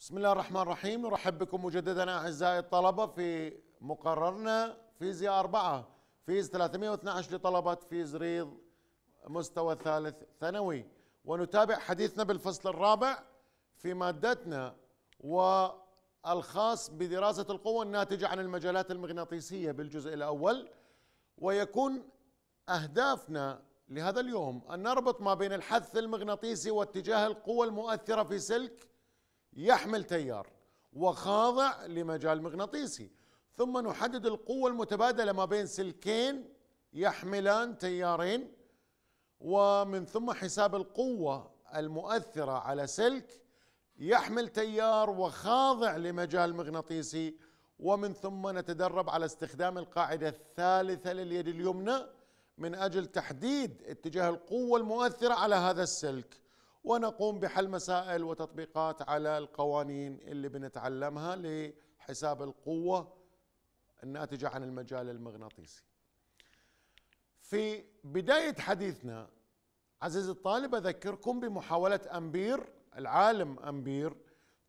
بسم الله الرحمن الرحيم نرحب بكم مجددا اعزائي الطلبه في مقررنا فيزياء أربعة فيز 312 لطلبه فيز ريض مستوى الثالث ثانوي ونتابع حديثنا بالفصل الرابع في مادتنا والخاص بدراسه القوه الناتجه عن المجالات المغناطيسيه بالجزء الاول ويكون اهدافنا لهذا اليوم ان نربط ما بين الحث المغناطيسي واتجاه القوى المؤثره في سلك يحمل تيار وخاضع لمجال مغناطيسي ثم نحدد القوة المتبادلة ما بين سلكين يحملان تيارين ومن ثم حساب القوة المؤثرة على سلك يحمل تيار وخاضع لمجال مغناطيسي ومن ثم نتدرب على استخدام القاعدة الثالثة لليد اليمنى من أجل تحديد اتجاه القوة المؤثرة على هذا السلك ونقوم بحل مسائل وتطبيقات على القوانين اللي بنتعلمها لحساب القوة الناتجة عن المجال المغناطيسي في بداية حديثنا عزيزي الطالب أذكركم بمحاولة أمبير العالم أمبير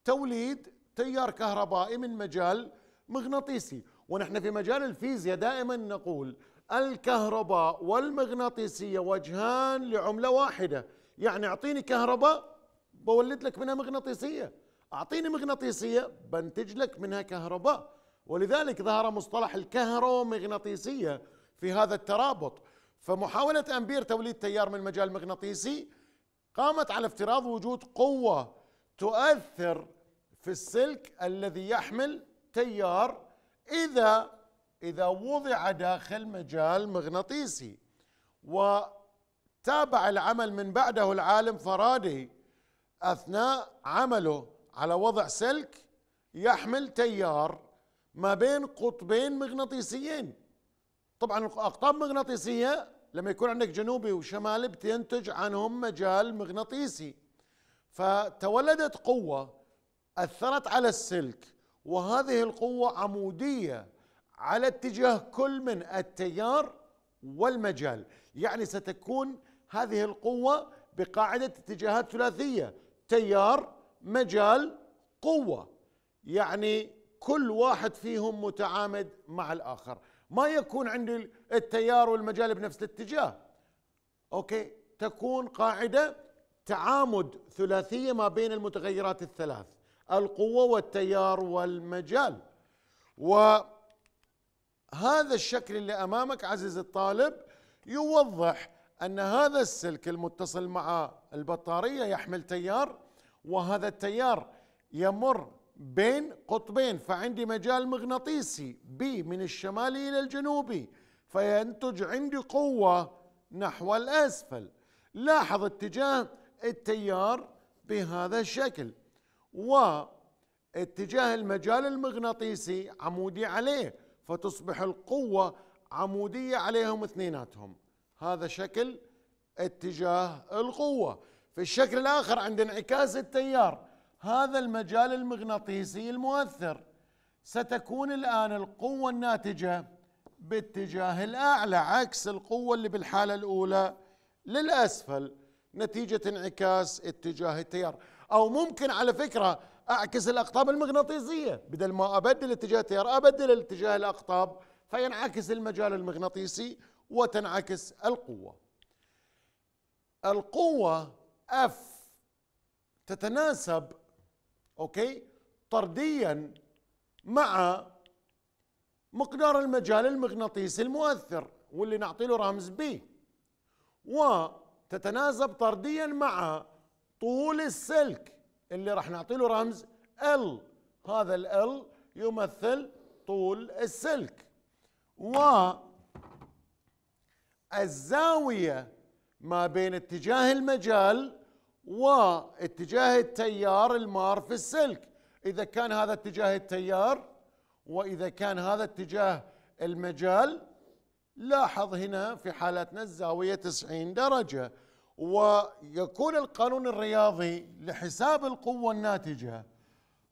توليد تيار كهربائي من مجال مغناطيسي ونحن في مجال الفيزياء دائما نقول الكهرباء والمغناطيسية وجهان لعملة واحدة يعني اعطيني كهرباء بولد لك منها مغناطيسيه اعطيني مغناطيسيه بنتج لك منها كهرباء ولذلك ظهر مصطلح الكهرومغناطيسيه في هذا الترابط فمحاوله امبير توليد تيار من مجال مغناطيسي قامت على افتراض وجود قوه تؤثر في السلك الذي يحمل تيار اذا اذا وضع داخل مجال مغناطيسي و تابع العمل من بعده العالم فرادي اثناء عمله على وضع سلك يحمل تيار ما بين قطبين مغناطيسيين طبعا الاقطاب مغناطيسيه لما يكون عندك جنوبي وشمالي بتنتج عنهم مجال مغناطيسي فتولدت قوه اثرت على السلك وهذه القوه عموديه على اتجاه كل من التيار والمجال يعني ستكون هذه القوة بقاعدة اتجاهات ثلاثية تيار مجال قوة يعني كل واحد فيهم متعامد مع الآخر ما يكون عندي التيار والمجال بنفس الاتجاه أوكي تكون قاعدة تعامد ثلاثية ما بين المتغيرات الثلاث القوة والتيار والمجال وهذا الشكل اللي أمامك عزيزي الطالب يوضح أن هذا السلك المتصل مع البطارية يحمل تيار وهذا التيار يمر بين قطبين فعندي مجال مغناطيسي بي من الشمال إلى الجنوبي فينتج عندي قوة نحو الأسفل لاحظ اتجاه التيار بهذا الشكل واتجاه المجال المغناطيسي عمودي عليه فتصبح القوة عمودية عليهم اثنيناتهم هذا شكل اتجاه القوة في الشكل الآخر عند انعكاس التيار هذا المجال المغناطيسي المؤثر ستكون الآن القوة الناتجة باتجاه الأعلى عكس القوة اللي بالحالة الأولى للأسفل نتيجة انعكاس اتجاه التيار أو ممكن على فكرة أعكس الأقطاب المغناطيسية بدل ما أبدل اتجاه التيار أبدل اتجاه الأقطاب فينعكس المجال المغناطيسي وتنعكس القوة القوة اف تتناسب اوكي طرديا مع مقدار المجال المغناطيسي المؤثر واللي نعطي له رمز بي وتتناسب طرديا مع طول السلك اللي راح نعطي له رمز ال هذا ال يمثل طول السلك و الزاوية ما بين اتجاه المجال واتجاه التيار المار في السلك إذا كان هذا اتجاه التيار وإذا كان هذا اتجاه المجال لاحظ هنا في حالتنا الزاوية 90 درجة ويكون القانون الرياضي لحساب القوة الناتجة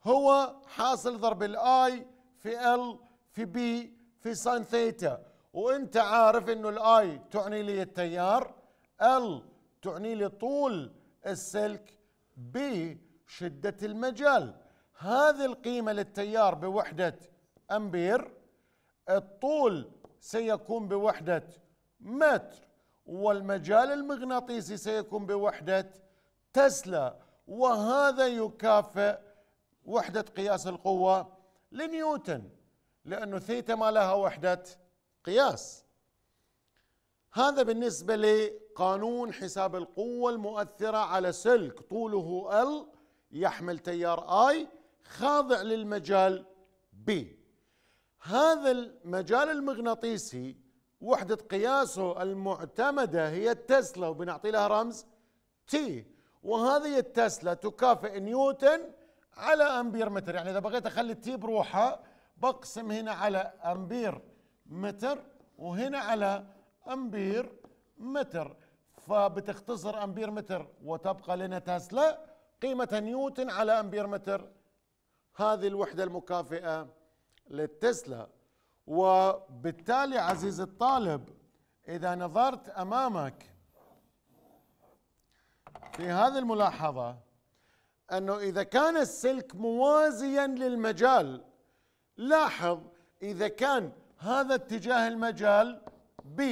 هو حاصل ضرب الاي في ال في بي في سان ثيتا وانت عارف انه الاي تعني لي التيار ال تعني لي طول السلك ب شدة المجال هذه القيمة للتيار بوحدة أمبير الطول سيكون بوحدة متر والمجال المغناطيسي سيكون بوحدة تسلا وهذا يكافئ وحدة قياس القوة لنيوتن لأنه ثيتا ما لها وحدة قياس هذا بالنسبة لقانون حساب القوة المؤثرة على سلك طوله L يحمل تيار I خاضع للمجال B هذا المجال المغناطيسي وحدة قياسه المعتمدة هي التسلا وبنعطي لها رمز T وهذه التسلا تكافئ نيوتن على أمبير متر يعني إذا بغيت أخلي التي بروحها بقسم هنا على أمبير متر وهنا على امبير متر فبتختصر امبير متر وتبقى لنا تسلا قيمة نيوتن على امبير متر هذه الوحدة المكافئة للتسلا وبالتالي عزيزي الطالب اذا نظرت امامك في هذه الملاحظة انه اذا كان السلك موازيا للمجال لاحظ اذا كان هذا اتجاه المجال B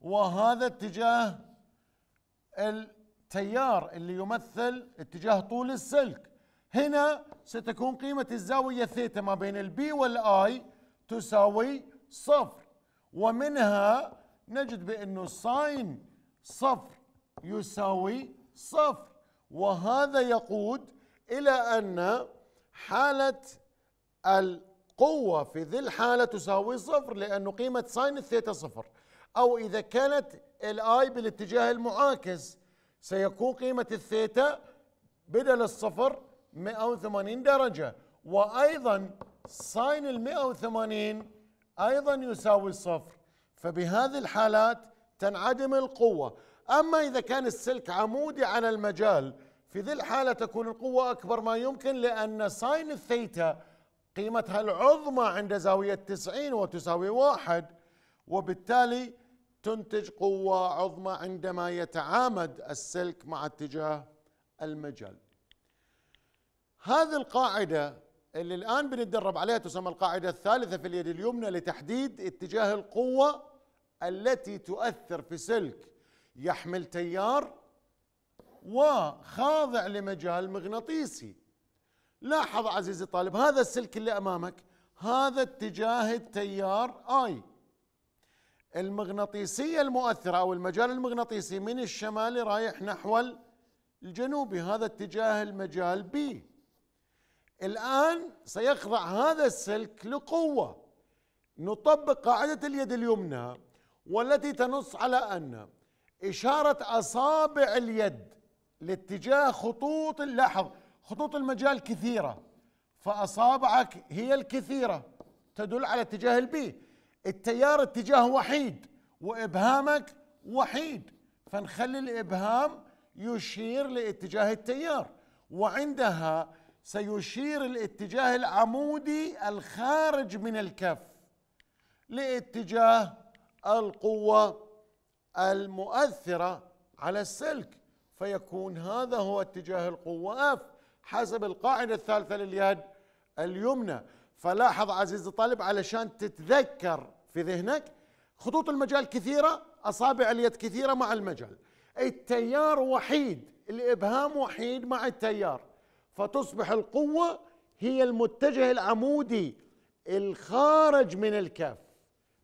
وهذا اتجاه التيار اللي يمثل اتجاه طول السلك هنا ستكون قيمة الزاوية ثيتا ما بين البي والآي تساوي صفر ومنها نجد بأنه ساين صفر يساوي صفر وهذا يقود إلى أن حالة قوة في ذي الحالة تساوي صفر لأنه قيمة ساين الثيتا صفر أو إذا كانت الآي بالاتجاه المعاكس سيكون قيمة الثيتا بدل الصفر 180 درجة وأيضا ساين ال 180 أيضا يساوي صفر فبهذه الحالات تنعدم القوة أما إذا كان السلك عمودي على المجال في ذي الحالة تكون القوة أكبر ما يمكن لأن ساين الثيتا قيمتها العظمى عند زاوية 90 وتساوي واحد وبالتالي تنتج قوة عظمى عندما يتعامد السلك مع اتجاه المجال هذه القاعدة اللي الآن بنتدرب عليها تسمى القاعدة الثالثة في اليد اليمنى لتحديد اتجاه القوة التي تؤثر في سلك يحمل تيار وخاضع لمجال مغناطيسي لاحظ عزيزي الطالب هذا السلك اللي امامك هذا اتجاه التيار اي المغناطيسيه المؤثره او المجال المغناطيسي من الشمال رايح نحو الجنوبي هذا اتجاه المجال بي الان سيخضع هذا السلك لقوه نطبق قاعده اليد اليمنى والتي تنص على ان اشاره اصابع اليد لاتجاه خطوط لاحظ خطوط المجال كثيرة فأصابعك هي الكثيرة تدل على اتجاه البي التيار اتجاه وحيد وإبهامك وحيد فنخلي الإبهام يشير لاتجاه التيار وعندها سيشير الاتجاه العمودي الخارج من الكف لاتجاه القوة المؤثرة على السلك فيكون هذا هو اتجاه القوة F حسب القاعدة الثالثة لليد اليمنى فلاحظ عزيزي الطالب علشان تتذكر في ذهنك خطوط المجال كثيرة أصابع اليد كثيرة مع المجال التيار وحيد الإبهام وحيد مع التيار فتصبح القوة هي المتجه العمودي الخارج من الكف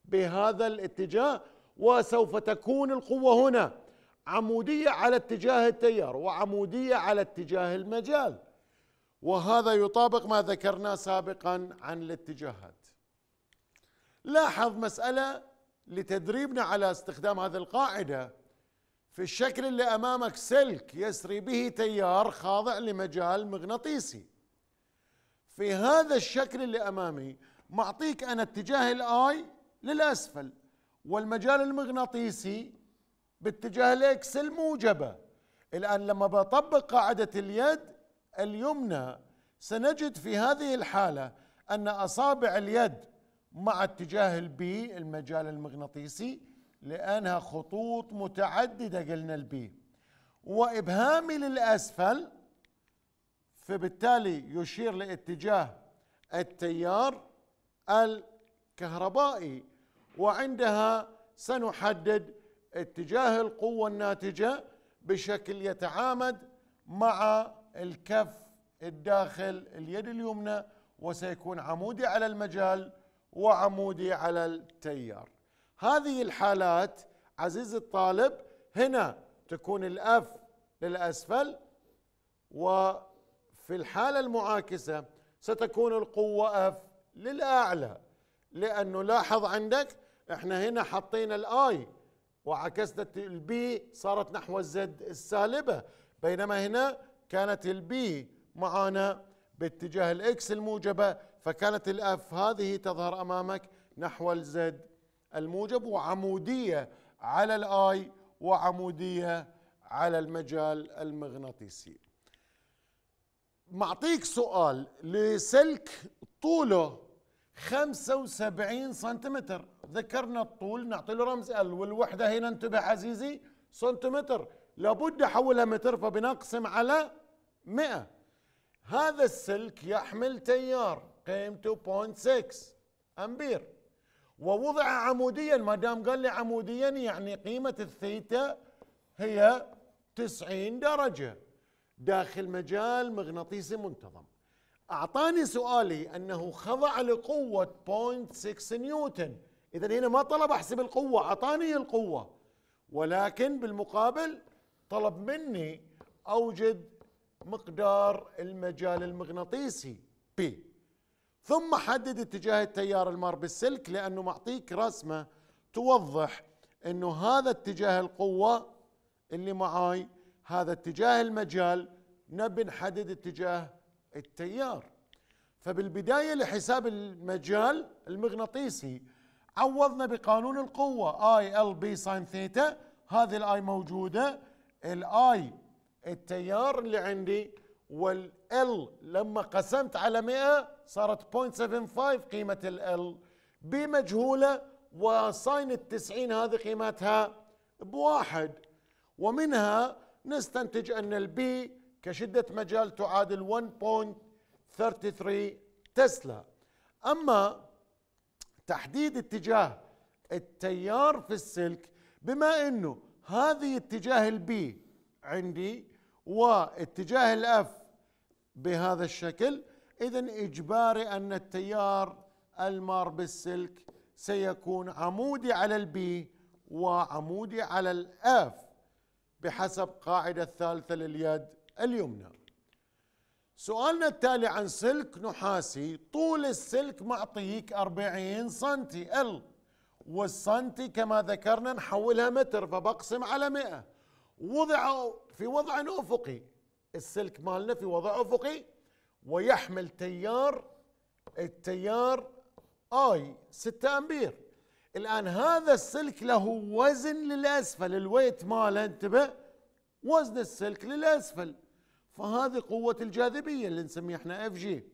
بهذا الاتجاه وسوف تكون القوة هنا عمودية على اتجاه التيار وعمودية على اتجاه المجال وهذا يطابق ما ذكرناه سابقا عن الاتجاهات لاحظ مسألة لتدريبنا على استخدام هذه القاعدة في الشكل اللي أمامك سلك يسري به تيار خاضع لمجال مغناطيسي في هذا الشكل اللي أمامي معطيك أنا اتجاه الآي للأسفل والمجال المغناطيسي باتجاه الإكس الموجبة الآن لما بطبق قاعدة اليد اليمنى سنجد في هذه الحالة أن أصابع اليد مع اتجاه البي المجال المغناطيسي لأنها خطوط متعددة قلنا البي وإبهامي للأسفل فبالتالي يشير لاتجاه التيار الكهربائي وعندها سنحدد اتجاه القوة الناتجة بشكل يتعامد مع الكف الداخل اليد اليمنى وسيكون عمودي على المجال وعمودي على التيار هذه الحالات عزيزي الطالب هنا تكون الاف للاسفل وفي الحاله المعاكسه ستكون القوه اف للاعلى لانه لاحظ عندك احنا هنا حطينا الاي وعكسنا البي صارت نحو الزد السالبه بينما هنا كانت البي معانا باتجاه الاكس الموجبة فكانت الاف هذه تظهر امامك نحو الزد الموجب وعمودية على الاي وعمودية على المجال المغناطيسي معطيك سؤال لسلك طوله 75 سنتيمتر ذكرنا الطول نعطي له رمز ال والوحدة هنا انتبه عزيزي سنتيمتر لابد احولها متر فبنقسم على 100 هذا السلك يحمل تيار قيمته 0.6 امبير ووضع عموديا ما دام قال لي عموديا يعني قيمه الثيتا هي 90 درجه داخل مجال مغناطيسي منتظم اعطاني سؤالي انه خضع لقوه 0.6 نيوتن اذا هنا ما طلب احسب القوه اعطاني القوه ولكن بالمقابل طلب مني اوجد مقدار المجال المغناطيسي بي ثم حدد اتجاه التيار المار بالسلك لانه معطيك رسمه توضح انه هذا اتجاه القوه اللي معاي هذا اتجاه المجال نبي نحدد اتجاه التيار فبالبدايه لحساب المجال المغناطيسي عوضنا بقانون القوه اي ال بي ساين ثيتا هذه الاي موجوده الاي التيار اللي عندي والال لما قسمت على 100 صارت 0.75 قيمة ال بمجهولة وساين 90 هذه قيمتها بواحد ومنها نستنتج أن البي كشدة مجال تعادل 1.33 تسلا أما تحديد اتجاه التيار في السلك بما أنه هذه اتجاه البي عندي واتجاه الاف بهذا الشكل اذا اجباري ان التيار المار بالسلك سيكون عمودي على البي وعمودي على الاف بحسب قاعدة الثالثة لليد اليمنى سؤالنا التالي عن سلك نحاسي طول السلك معطيك 40 سنتي ال والسنتي كما ذكرنا نحولها متر فبقسم على 100 وضع في وضع افقي السلك مالنا في وضع افقي ويحمل تيار التيار اي 6 امبير الان هذا السلك له وزن للاسفل الويت ماله انتبه وزن السلك للاسفل فهذه قوه الجاذبيه اللي نسميها احنا اف جي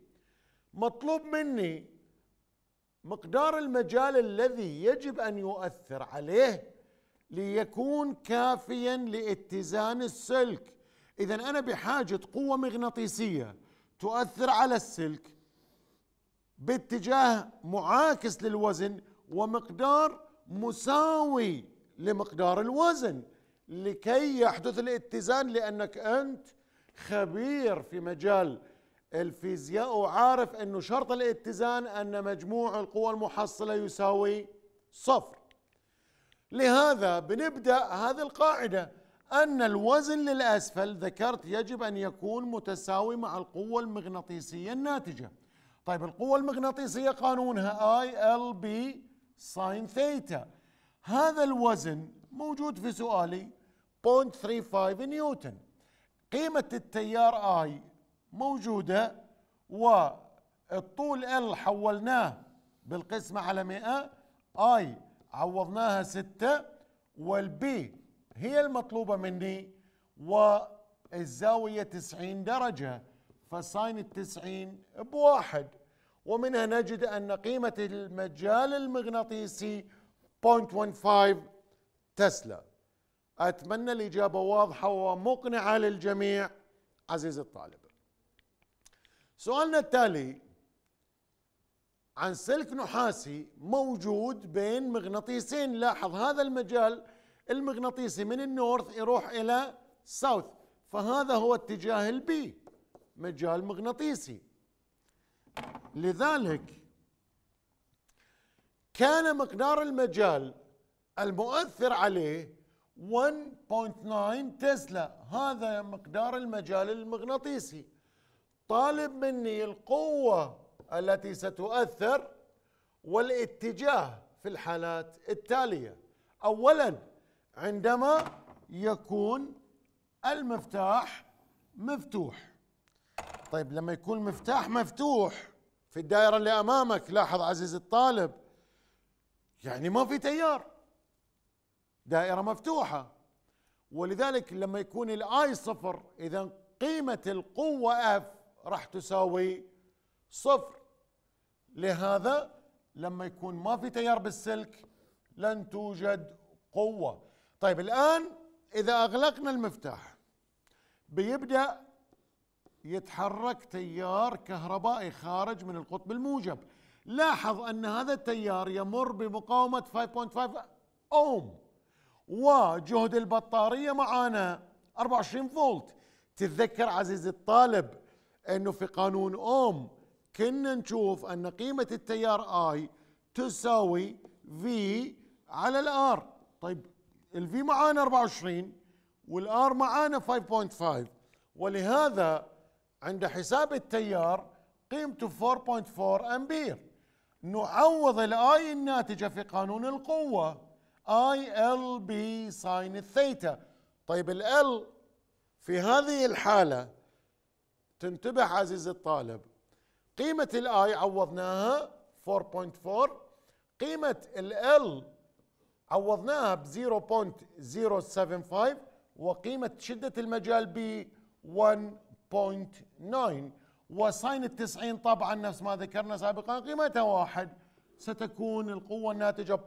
مطلوب مني مقدار المجال الذي يجب ان يؤثر عليه ليكون كافيا لاتزان السلك اذا انا بحاجه قوه مغناطيسيه تؤثر على السلك باتجاه معاكس للوزن ومقدار مساوي لمقدار الوزن لكي يحدث الاتزان لانك انت خبير في مجال الفيزياء عارف أنه شرط الاتزان أن مجموع القوى المحصلة يساوي صفر لهذا بنبدأ هذه القاعدة أن الوزن للأسفل ذكرت يجب أن يكون متساوي مع القوة المغناطيسية الناتجة طيب القوة المغناطيسية قانونها اي ال بي ساين ثيتا هذا الوزن موجود في سؤالي 0.35 نيوتن قيمة التيار اي موجودة والطول L حولناه بالقسمة على 100 I عوضناها 6 والبي هي المطلوبة مني والزاوية 90 درجة فساين التسعين بواحد ومنها نجد أن قيمة المجال المغناطيسي 0.15 تسلا أتمنى الإجابة واضحة ومقنعة للجميع عزيزي الطالب سؤالنا التالي عن سلك نحاسي موجود بين مغناطيسين لاحظ هذا المجال المغناطيسي من النورث يروح الى ساوث فهذا هو اتجاه البي مجال مغناطيسي لذلك كان مقدار المجال المؤثر عليه 1.9 تسلا هذا مقدار المجال المغناطيسي طالب مني القوة التي ستؤثر والاتجاه في الحالات التالية أولا عندما يكون المفتاح مفتوح طيب لما يكون مفتاح مفتوح في الدائرة اللي أمامك لاحظ عزيزي الطالب يعني ما في تيار دائرة مفتوحة ولذلك لما يكون الاي صفر إذا قيمة القوة اف راح تساوي صفر لهذا لما يكون ما في تيار بالسلك لن توجد قوة طيب الآن إذا أغلقنا المفتاح بيبدأ يتحرك تيار كهربائي خارج من القطب الموجب لاحظ أن هذا التيار يمر بمقاومة 5.5 أوم وجهد البطارية معانا 24 فولت تتذكر عزيزي الطالب انه في قانون اوم كنا نشوف ان قيمه التيار اي تساوي في على الار طيب الفي معانا 24 والار معانا 5.5 ولهذا عند حساب التيار قيمته 4.4 امبير نعوض الاي الناتجه في قانون القوه اي ال بي ساين الثيتا طيب ال في هذه الحاله تنتبه عزيز الطالب قيمة الاي عوضناها 4.4 قيمة ال عوضناها ب 0.075 وقيمة شدة المجال ب 1.9 وساين التسعين طبعا نفس ما ذكرنا سابقا قيمتها واحد ستكون القوة الناتجة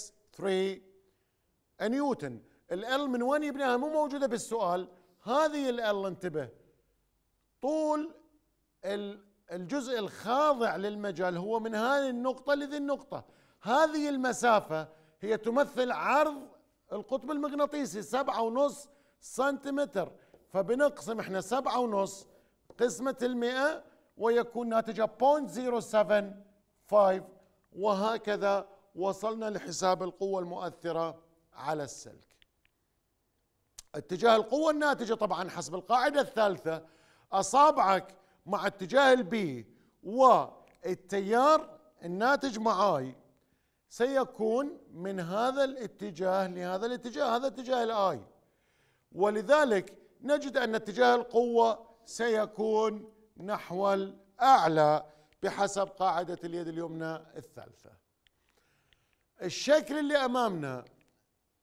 0.63 نيوتن ال من وين يبناها مو موجودة بالسؤال هذه ال انتبه طول الجزء الخاضع للمجال هو من هذه النقطة لذي النقطة هذه المسافة هي تمثل عرض القطب المغناطيسي سبعة ونص سنتيمتر فبنقسم احنا سبعة ونص قسمة المئة ويكون ناتجة 0.075 وهكذا وصلنا لحساب القوة المؤثرة على السلك اتجاه القوة الناتجة طبعا حسب القاعدة الثالثة اصابعك مع اتجاه البي والتيار الناتج معاي سيكون من هذا الاتجاه لهذا الاتجاه هذا اتجاه الاي ولذلك نجد ان اتجاه القوه سيكون نحو الاعلى بحسب قاعده اليد اليمنى الثالثه الشكل اللي امامنا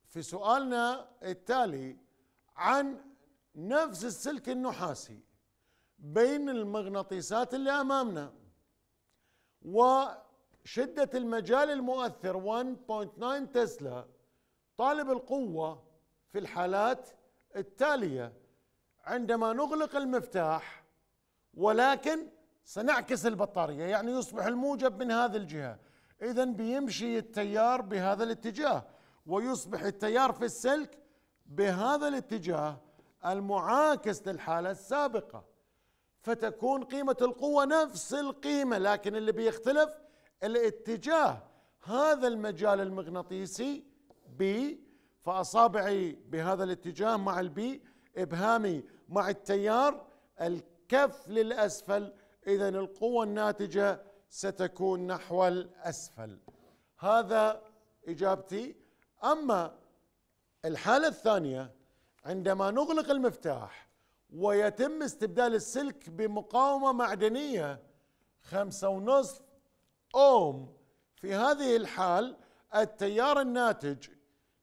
في سؤالنا التالي عن نفس السلك النحاسي بين المغناطيسات اللي امامنا وشده المجال المؤثر 1.9 تسلا طالب القوه في الحالات التاليه عندما نغلق المفتاح ولكن سنعكس البطاريه يعني يصبح الموجب من هذه الجهه اذا بيمشي التيار بهذا الاتجاه ويصبح التيار في السلك بهذا الاتجاه المعاكس للحاله السابقه فتكون قيمة القوة نفس القيمة لكن اللي بيختلف الاتجاه هذا المجال المغناطيسي بي فأصابعي بهذا الاتجاه مع البي إبهامي مع التيار الكف للأسفل إذا القوة الناتجة ستكون نحو الأسفل هذا إجابتي أما الحالة الثانية عندما نغلق المفتاح ويتم استبدال السلك بمقاومة معدنية خمسة ونصف أوم في هذه الحال التيار الناتج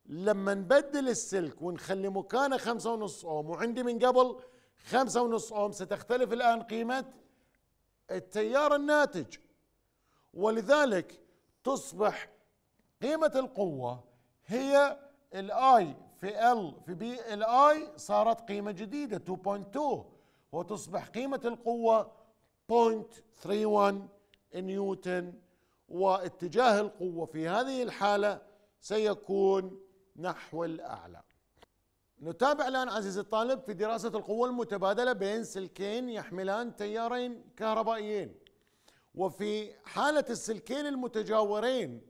لما نبدل السلك ونخلي مكانه خمسة ونص أوم وعندي من قبل خمسة ونص أوم ستختلف الآن قيمة التيار الناتج ولذلك تصبح قيمة القوة هي الاي في ال في بي ال اي صارت قيمة جديدة 2.2 وتصبح قيمة القوة 0.31 نيوتن واتجاه القوة في هذه الحالة سيكون نحو الأعلى نتابع الآن عزيزي الطالب في دراسة القوة المتبادلة بين سلكين يحملان تيارين كهربائيين وفي حالة السلكين المتجاورين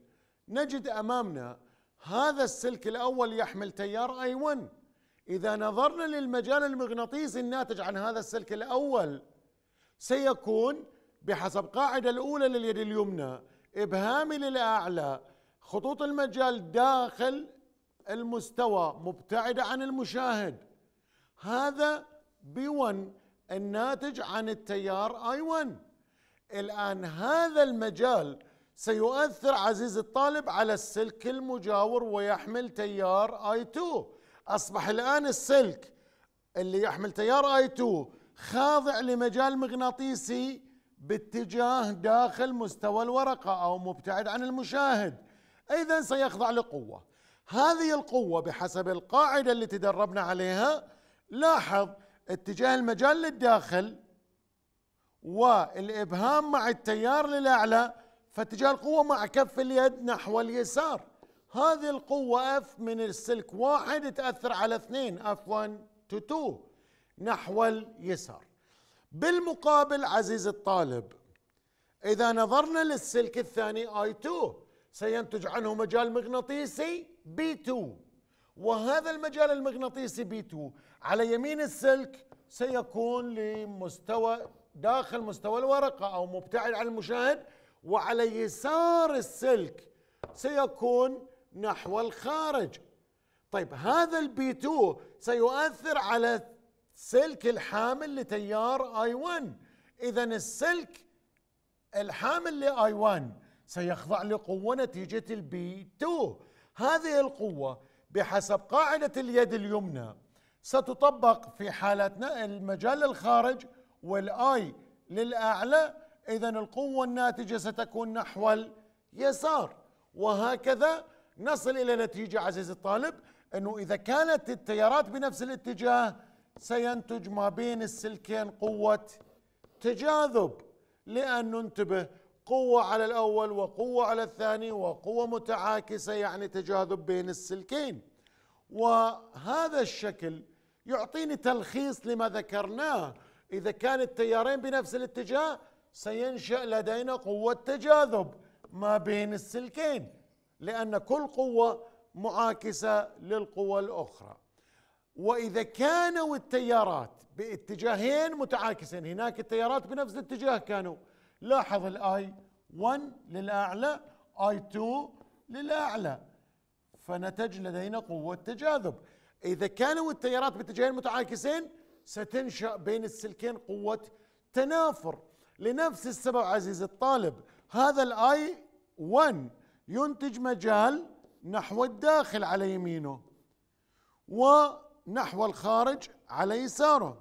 نجد أمامنا هذا السلك الأول يحمل تيار I1 إذا نظرنا للمجال المغناطيسي الناتج عن هذا السلك الأول سيكون بحسب قاعدة الأولى لليد اليمنى إبهامي للأعلى خطوط المجال داخل المستوى مبتعدة عن المشاهد هذا B1 الناتج عن التيار I1 الآن هذا المجال سيؤثر عزيز الطالب على السلك المجاور ويحمل تيار اي 2 اصبح الان السلك اللي يحمل تيار اي 2 خاضع لمجال مغناطيسي باتجاه داخل مستوى الورقه او مبتعد عن المشاهد اذا سيخضع لقوه هذه القوه بحسب القاعده اللي تدربنا عليها لاحظ اتجاه المجال للداخل والابهام مع التيار للاعلى فاتجاه القوة مع كف اليد نحو اليسار هذه القوة اف من السلك واحد تأثر على اثنين اف1 تو 2 نحو اليسار بالمقابل عزيز الطالب إذا نظرنا للسلك الثاني اي 2 سينتج عنه مجال مغناطيسي بي 2 وهذا المجال المغناطيسي بي 2 على يمين السلك سيكون لمستوى داخل مستوى الورقة أو مبتعد عن المشاهد وعلى يسار السلك سيكون نحو الخارج طيب هذا البي 2 سيؤثر على سلك الحامل لتيار اي 1 اذا السلك الحامل لاي 1 سيخضع لقوه نتيجه البي 2 هذه القوه بحسب قاعده اليد اليمنى ستطبق في حالتنا المجال الخارج والاي للاعلى إذا القوة الناتجة ستكون نحو اليسار وهكذا نصل إلى نتيجة عزيزي الطالب أنه إذا كانت التيارات بنفس الاتجاه سينتج ما بين السلكين قوة تجاذب لأن ننتبه قوة على الأول وقوة على الثاني وقوة متعاكسة يعني تجاذب بين السلكين وهذا الشكل يعطيني تلخيص لما ذكرناه إذا كان التيارين بنفس الاتجاه سينشأ لدينا قوة تجاذب ما بين السلكين لأن كل قوة معاكسة للقوة الأخرى وإذا كانوا التيارات باتجاهين متعاكسين هناك التيارات بنفس الاتجاه كانوا لاحظ الاي 1 للأعلى اي 2 للأعلى فنتج لدينا قوة تجاذب إذا كانوا التيارات باتجاهين متعاكسين ستنشأ بين السلكين قوة تنافر لنفس السبب عزيزي الطالب هذا الاي 1 ينتج مجال نحو الداخل على يمينه ونحو الخارج على يساره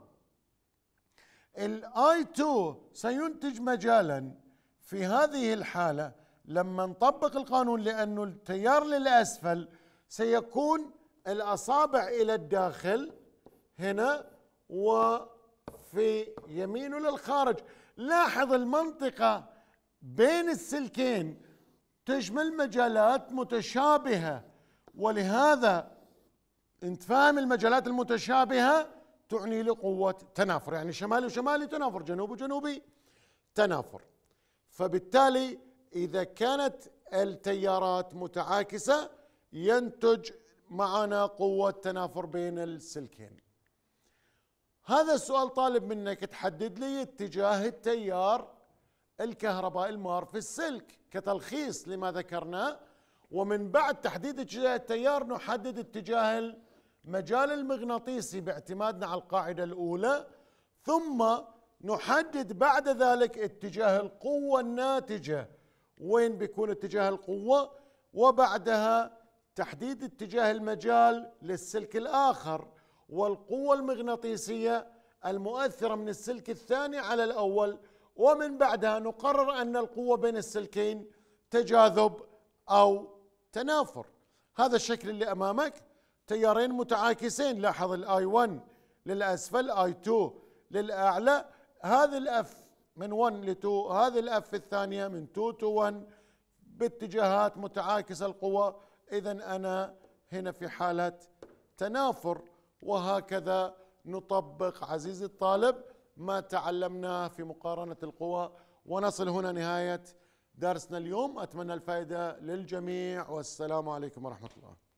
الاي 2 سينتج مجالا في هذه الحاله لما نطبق القانون لانه التيار للاسفل سيكون الاصابع الى الداخل هنا وفي يمينه للخارج لاحظ المنطقة بين السلكين تشمل مجالات متشابهة ولهذا انت فاهم المجالات المتشابهة تعني لقوة تنافر يعني شمالي وشمالي تنافر جنوب وجنوبي تنافر فبالتالي إذا كانت التيارات متعاكسة ينتج معنا قوة تنافر بين السلكين هذا السؤال طالب منك تحدد لي اتجاه التيار الكهربائي المار في السلك كتلخيص لما ذكرناه ومن بعد تحديد اتجاه التيار نحدد اتجاه المجال المغناطيسي باعتمادنا على القاعدة الأولى ثم نحدد بعد ذلك اتجاه القوة الناتجة وين بيكون اتجاه القوة وبعدها تحديد اتجاه المجال للسلك الآخر والقوة المغناطيسية المؤثرة من السلك الثاني على الأول ومن بعدها نقرر أن القوة بين السلكين تجاذب أو تنافر هذا الشكل اللي أمامك تيارين متعاكسين لاحظ الاي 1 للأسفل اي 2 للأعلى هذه الأف من 1 ل 2 هذه الأف الثانية من 2 to 1 باتجاهات متعاكسة القوة إذا أنا هنا في حالة تنافر وهكذا نطبق عزيزي الطالب ما تعلمناه في مقارنة القوى ونصل هنا نهاية درسنا اليوم أتمنى الفائدة للجميع والسلام عليكم ورحمة الله